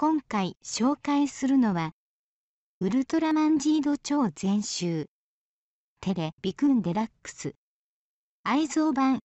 今回紹介するのは、ウルトラマンジード超全集。テレビくんデラックス。愛蔵版。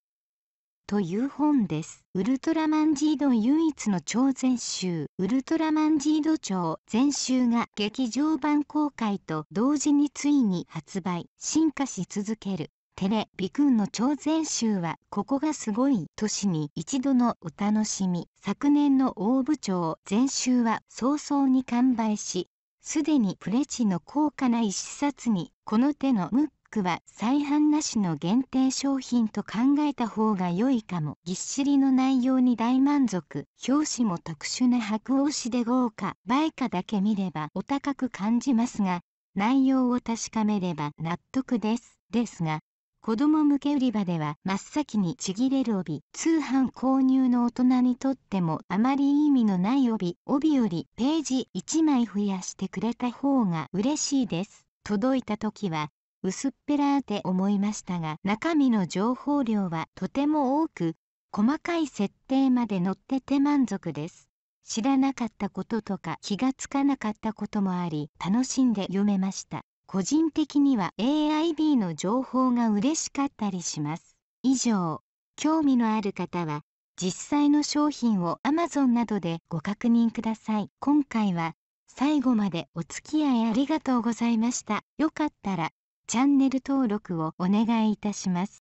という本です。ウルトラマンジード唯一の超全集、ウルトラマンジード超全集が劇場版公開と同時についに発売、進化し続ける。テレビくんの超全集はここがすごい年に一度のお楽しみ昨年の大部長全集は早々に完売しすでにプレチの高価な一冊にこの手のムックは再販なしの限定商品と考えた方が良いかもぎっしりの内容に大満足表紙も特殊な白押しで豪華売価だけ見ればお高く感じますが内容を確かめれば納得ですですが子供向け売り場では真っ先にちぎれる帯通販購入の大人にとってもあまり意味のない帯帯よりページ1枚増やしてくれた方が嬉しいです届いた時は薄っぺらーって思いましたが中身の情報量はとても多く細かい設定まで載ってて満足です知らなかったこととか気がつかなかったこともあり楽しんで読めました個人的には AIB の情報が嬉しかったりします。以上、興味のある方は実際の商品を Amazon などでご確認ください。今回は最後までお付き合いありがとうございました。よかったらチャンネル登録をお願いいたします。